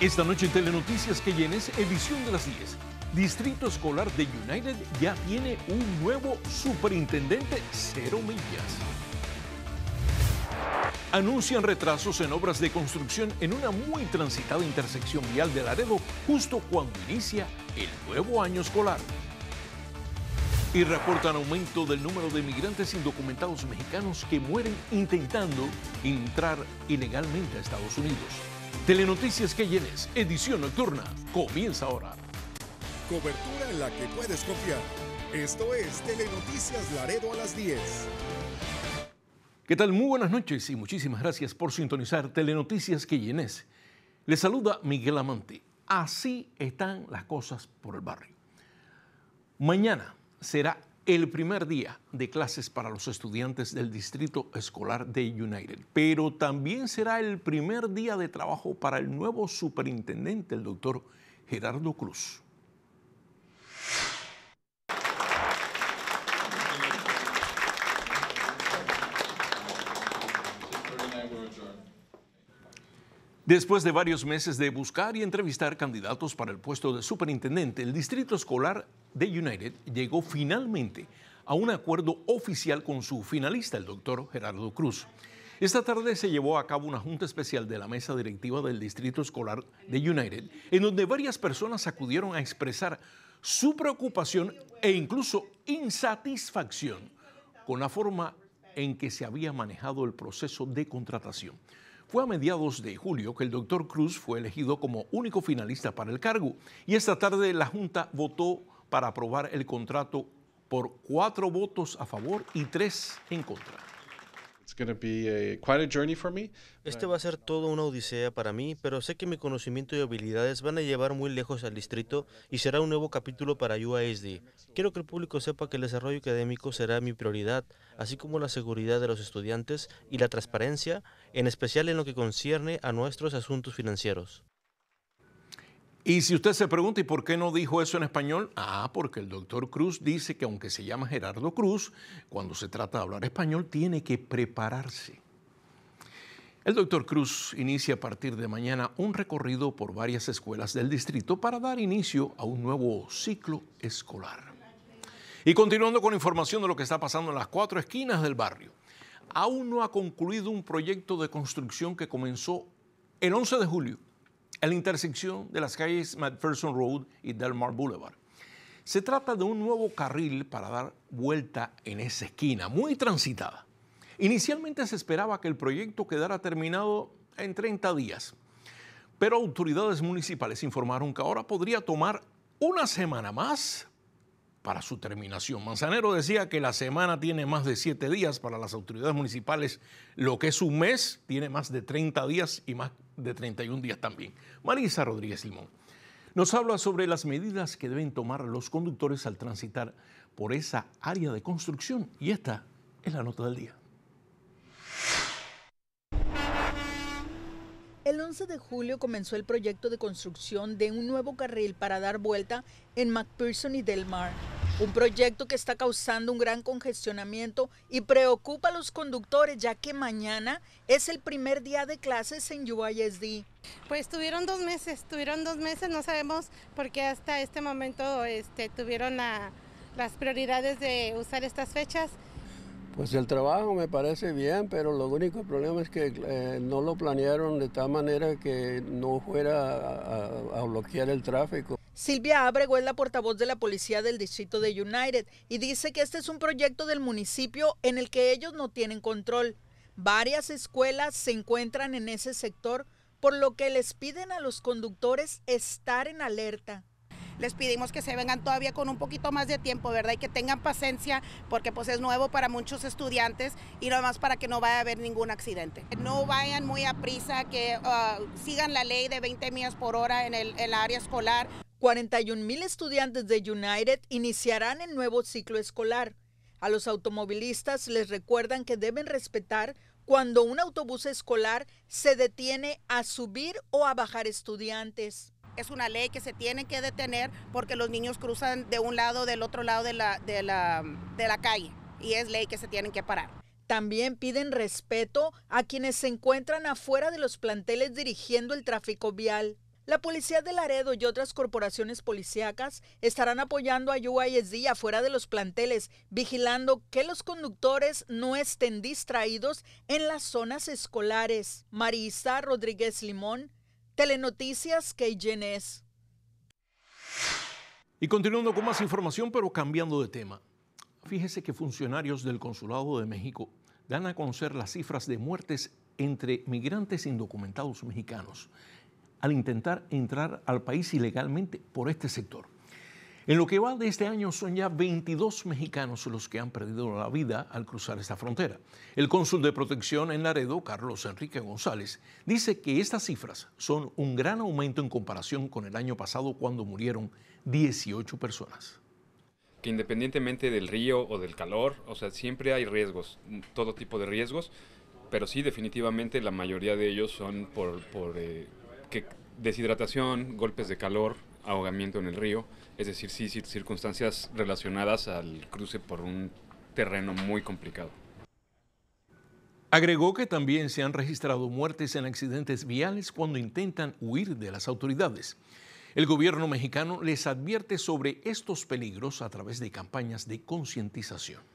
Esta noche en Telenoticias que llenes, edición de las 10. Distrito Escolar de United ya tiene un nuevo superintendente cero millas. Anuncian retrasos en obras de construcción en una muy transitada intersección vial de Laredo justo cuando inicia el nuevo año escolar. Y reportan aumento del número de migrantes indocumentados mexicanos que mueren intentando entrar ilegalmente a Estados Unidos. Telenoticias Llenes, edición nocturna, comienza ahora. Cobertura en la que puedes confiar. Esto es Telenoticias Laredo a las 10. ¿Qué tal? Muy buenas noches y muchísimas gracias por sintonizar Telenoticias que Llenes. Les saluda Miguel Amante. Así están las cosas por el barrio. Mañana será el primer día de clases para los estudiantes del Distrito Escolar de United, pero también será el primer día de trabajo para el nuevo superintendente, el doctor Gerardo Cruz. Después de varios meses de buscar y entrevistar candidatos para el puesto de superintendente, el Distrito Escolar de United llegó finalmente a un acuerdo oficial con su finalista, el doctor Gerardo Cruz. Esta tarde se llevó a cabo una junta especial de la mesa directiva del Distrito Escolar de United, en donde varias personas acudieron a expresar su preocupación e incluso insatisfacción con la forma en que se había manejado el proceso de contratación. Fue a mediados de julio que el doctor Cruz fue elegido como único finalista para el cargo y esta tarde la Junta votó para aprobar el contrato por cuatro votos a favor y tres en contra. Este va a ser todo una odisea para mí, pero sé que mi conocimiento y habilidades van a llevar muy lejos al distrito y será un nuevo capítulo para UASD. Quiero que el público sepa que el desarrollo académico será mi prioridad, así como la seguridad de los estudiantes y la transparencia, en especial en lo que concierne a nuestros asuntos financieros. Y si usted se pregunta, ¿y por qué no dijo eso en español? Ah, porque el doctor Cruz dice que aunque se llama Gerardo Cruz, cuando se trata de hablar español tiene que prepararse. El doctor Cruz inicia a partir de mañana un recorrido por varias escuelas del distrito para dar inicio a un nuevo ciclo escolar. Y continuando con información de lo que está pasando en las cuatro esquinas del barrio, aún no ha concluido un proyecto de construcción que comenzó el 11 de julio en la intersección de las calles McPherson Road y Delmar Boulevard. Se trata de un nuevo carril para dar vuelta en esa esquina, muy transitada. Inicialmente se esperaba que el proyecto quedara terminado en 30 días, pero autoridades municipales informaron que ahora podría tomar una semana más para su terminación. Manzanero decía que la semana tiene más de siete días para las autoridades municipales, lo que es un mes tiene más de 30 días y más de 31 días también. Marisa Rodríguez Simón nos habla sobre las medidas que deben tomar los conductores al transitar por esa área de construcción y esta es la nota del día. El 11 de julio comenzó el proyecto de construcción de un nuevo carril para dar vuelta en McPherson y Del Mar. Un proyecto que está causando un gran congestionamiento y preocupa a los conductores ya que mañana es el primer día de clases en UISD. Pues tuvieron dos meses, tuvieron dos meses, no sabemos por qué hasta este momento este, tuvieron las prioridades de usar estas fechas. Pues el trabajo me parece bien, pero lo único problema es que eh, no lo planearon de tal manera que no fuera a bloquear el tráfico. Silvia Abrego es la portavoz de la policía del distrito de United y dice que este es un proyecto del municipio en el que ellos no tienen control. Varias escuelas se encuentran en ese sector, por lo que les piden a los conductores estar en alerta les pedimos que se vengan todavía con un poquito más de tiempo, ¿verdad? Y que tengan paciencia porque pues es nuevo para muchos estudiantes y nada más para que no vaya a haber ningún accidente. No vayan muy a prisa, que ah, sigan la ley de 20 millas por hora en el, área escolar. 41 mil estudiantes de United iniciarán el nuevo ciclo escolar. A los automovilistas les recuerdan que deben respetar cuando un autobús escolar se detiene a subir o a bajar estudiantes. Es una ley que se tiene que detener porque los niños cruzan de un lado del otro lado de la, de la calle y es ley que se tienen que parar. También piden respeto a quienes se encuentran afuera de los planteles dirigiendo el tráfico vial. La Policía de Laredo y otras corporaciones policíacas estarán apoyando a UISD afuera de los planteles, vigilando que los conductores no estén distraídos en las zonas escolares. Marisa Rodríguez Limón, Telenoticias KGNS. Y continuando con más información, pero cambiando de tema. Fíjese que funcionarios del Consulado de México dan a conocer las cifras de muertes entre migrantes indocumentados mexicanos al intentar entrar al país ilegalmente por este sector. En lo que va de este año son ya 22 mexicanos los que han perdido la vida al cruzar esta frontera. El cónsul de protección en Laredo, Carlos Enrique González, dice que estas cifras son un gran aumento en comparación con el año pasado cuando murieron 18 personas. Que independientemente del río o del calor, o sea, siempre hay riesgos, todo tipo de riesgos, pero sí definitivamente la mayoría de ellos son por, eh, deshidratación, golpes de calor, ahogamiento en el río, es decir, circunstancias relacionadas al cruce por un terreno muy complicado. Agregó que también se han registrado muertes en accidentes viales cuando intentan huir de las autoridades. El gobierno mexicano les advierte sobre estos peligros a través de campañas de concientización.